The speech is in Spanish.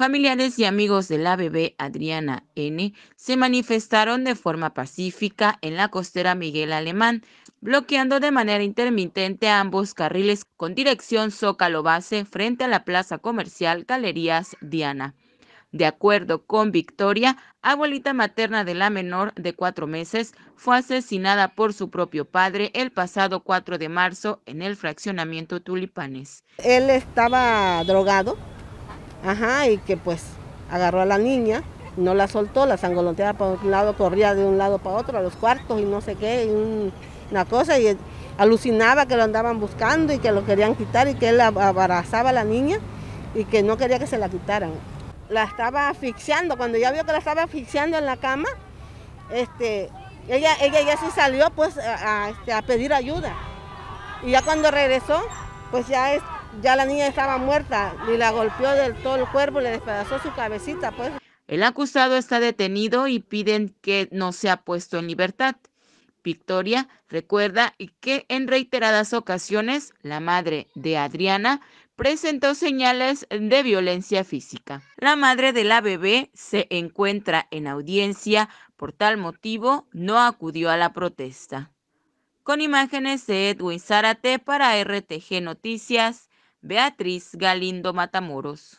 Familiares y amigos de la bebé Adriana N. se manifestaron de forma pacífica en la costera Miguel Alemán, bloqueando de manera intermitente ambos carriles con dirección Zócalo Base frente a la plaza comercial Galerías Diana. De acuerdo con Victoria, abuelita materna de la menor de cuatro meses, fue asesinada por su propio padre el pasado 4 de marzo en el fraccionamiento Tulipanes. Él estaba drogado, Ajá, y que pues agarró a la niña, no la soltó, la sangoloteaba por un lado, corría de un lado para otro, a los cuartos y no sé qué, una cosa, y alucinaba que lo andaban buscando y que lo querían quitar y que él abrazaba a la niña y que no quería que se la quitaran. La estaba asfixiando, cuando ya vio que la estaba asfixiando en la cama, este, ella, ella ya sí salió pues a, a este, pedir ayuda. Y ya cuando regresó, pues ya es, ya la niña estaba muerta y la golpeó del todo el cuerpo, le despedazó su cabecita, pues. El acusado está detenido y piden que no sea puesto en libertad. Victoria recuerda que en reiteradas ocasiones la madre de Adriana presentó señales de violencia física. La madre de la bebé se encuentra en audiencia, por tal motivo no acudió a la protesta. Con imágenes de Edwin Zárate para RTG Noticias, Beatriz Galindo Matamoros.